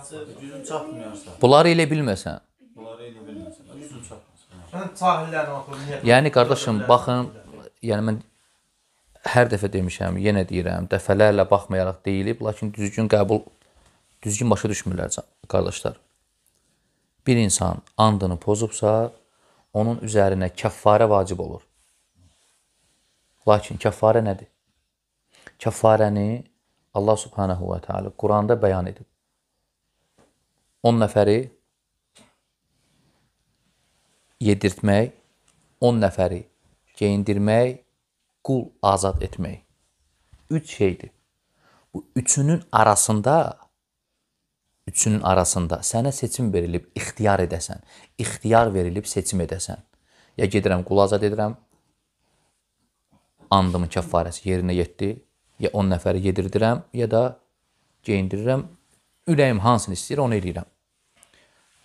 saçı düzün çatmıyorsa. Bunları elə bilməsən. Bunları elə bilməsən. Düzün çatmasa. Cahillərin oxumu. Yəni qardaşım, baxın, yəni mən hər dəfə demişəm, yenə deyirəm, dəfələrlə baxmayaraq deyilib, lakin düzgün qəbul düzgün başa düşmürlər qardaşlar. Bir insan andını pozubsa, onun üzərinə kəffarə vacib olur. Lakin kəffarə nədir? Kəffarəni Allah Subhanahu və Teala Quranda bəyan edib. 10 nəfəri yedirtmək, 10 nəfəri geyindirmək, qul azad etmək. Üç şeydir. Bu üçünün arasında üçünün arasında sənə seçim verilib, ixtiyar edəsən. İxtiyar verilib, seçim edəsən. Ya gedirəm, qul azad edirəm, andımın kəffarəsi yerinə yetdi, ya 10 nəfəri yedirdirəm, ya da geyindirirəm, ürəyim hansını istəyir, onu edirəm.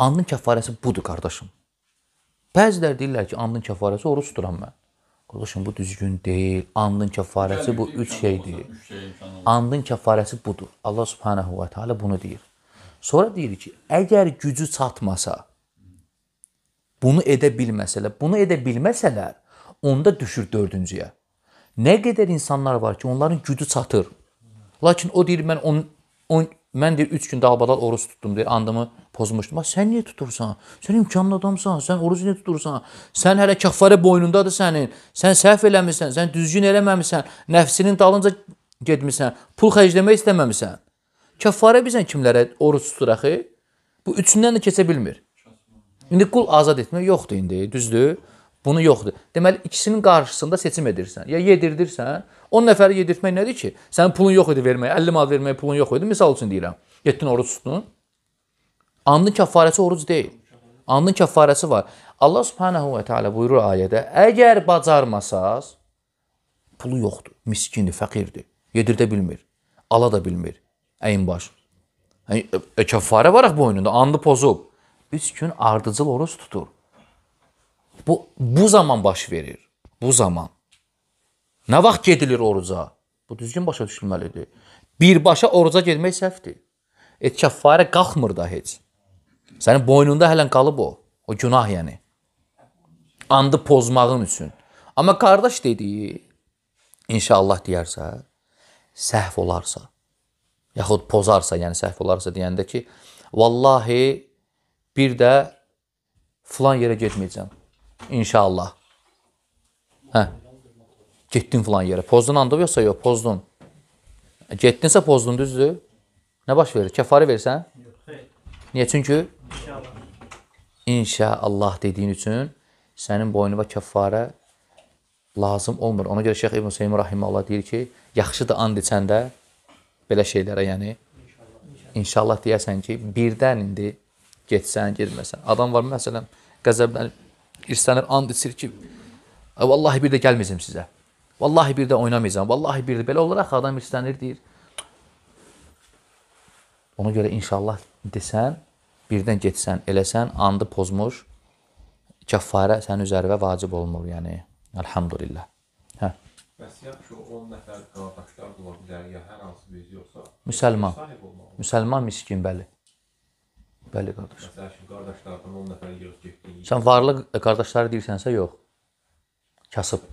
Andın kəfarəsi budur, qardaşım. Bəzilər deyirlər ki, andın kəfarəsi oruç tuturam mən. Qardaşım, bu düzgün deyil. Andın kəfarəsi bu üç şeydir. Andın kəfarəsi budur. Allah subhanahu və teala bunu deyir. Sonra deyir ki, əgər gücü çatmasa, bunu edə bilməsələr, bunu edə bilməsələr, onda düşür dördüncüyə. Nə qədər insanlar var ki, onların gücü çatır. Lakin o deyir, mən on, on, Mən deyir 3 gün dalbadal oruç tutdum deyir, andımı pozmuşdum. Bax sən niyə tutursan? Sən imkanlı adamsan, sən orucu niyə tutursan? Sən hələ kəffarə boynundadır sənin. Sən səhv eləmisən, sən düzgün eləməmisən, nəfsinin dalınca getmisən, pul xərcləmək istəməmisən. Kəffarə bizən kimlərə oruc tutur axı? Bu üçündən də keçə bilmir. İndi qul azad etmək yoxdur indi, düzdür? Bunu yoxdur. Deməli ikisinin qarşısında seçim edirsən. Ya yedirdirsən, 10 nəfəri yedirtmək nədir ki? Sənin pulun yox idi verməyə, 50 manat verməyə pulun yox idi. Məsəl üçün deyirəm. Getdin oruc tutdun. Andın kəffarəsi oruc deyil. Andın kəffarəsi var. Allah Subhanahu və Taala buyurur ayədə: "Əgər bacarmasaz, pulu yoxdur, miskindir, fəqirdir, yedirdə bilmir, ala da bilmir." Əyin baş. Yəni e, kəffarə varaq boynunda, andı pozub. 3 gün ardıcıl oruc tutur. Bu, bu zaman baş verir. Bu zaman. Nə vaxt gedilir oruca? Bu düzgün başa düşülməlidir. Birbaşa oruca getmək səhvdir. Et kəffarə qalxmır da heç. Sənin boynunda hələn qalıb o. O günah yəni. Andı pozmağın üçün. Amma qardaş dediyi, inşallah deyərsə, səhv olarsa, yaxud pozarsa, yəni səhv olarsa deyəndə ki, vallahi bir də filan yerə getməyəcəm. İnşallah. Hə. Getdin filan yerə. Pozdun andov yoxsa yox, pozdun. E, getdinsə pozdun, düzdür? Nə baş verir? Kəfarə versən? Niyə? Çünki İnşallah. İnşallah dediyin üçün sənin boynuna kəfarə lazım olmur. Ona görə Şeyx İbn Hüseyin Rahimahullah deyir ki, yaxşıdır and içəndə belə şeylərə, yəni inşallah, inşallah deyəsən ki, birdən indi getsən, getməsən. Adam var məsələn, qəzəblənib irslənir, and içir ki, vallahi bir də gəlməyəcəm sizə. Vallahi bir də oynamayacam. Vallahi bir də belə olaraq adam irslənir, deyir. Ona görə inşallah desən, birdən getsən, eləsən, andı pozmuş, kəffarə sənin üzərə vacib olmur, yəni. Elhamdülillah. Hə. Bəs yaxşı 10 nəfər qardaşlar ola bilər ya hər hansı biri yoxsa. Müsəlman. Müsəlman miskin bəli. Bəli, qardaş. Məsələn, ki, qardaşlardan 10 nəfəri göz getdi. Sən varlı e, qardaşları deyirsənsə, yox. Kasıb.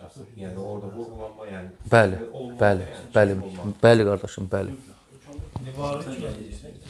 Kasıb, yəni orada bu qullanma, yəni. Bəli, yəni bəli, bəli, bəli qardaşım, bəli. Nivarı gəlir.